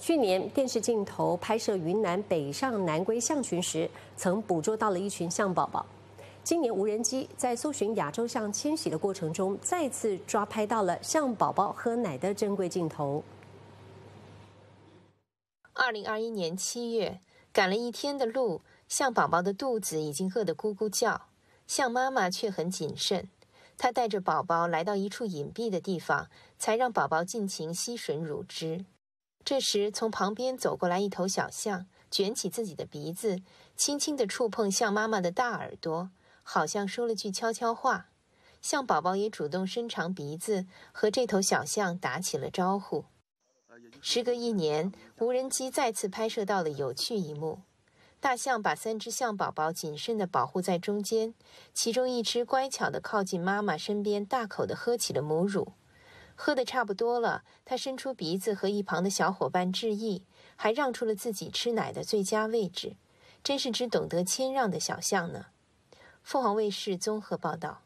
去年，电视镜头拍摄云南北上南归象群时，曾捕捉到了一群象宝宝。今年，无人机在搜寻亚洲象迁徙的过程中，再次抓拍到了象宝宝喝奶的珍贵镜头。二零二一年七月，赶了一天的路，象宝宝的肚子已经饿得咕咕叫，象妈妈却很谨慎，她带着宝宝来到一处隐蔽的地方，才让宝宝尽情吸吮乳汁。这时，从旁边走过来一头小象，卷起自己的鼻子，轻轻地触碰象妈妈的大耳朵，好像说了句悄悄话。象宝宝也主动伸长鼻子，和这头小象打起了招呼。时隔一年，无人机再次拍摄到了有趣一幕：大象把三只象宝宝谨慎地保护在中间，其中一只乖巧地靠近妈妈身边，大口地喝起了母乳。喝的差不多了，他伸出鼻子和一旁的小伙伴致意，还让出了自己吃奶的最佳位置，真是只懂得谦让的小象呢。凤凰卫视综合报道。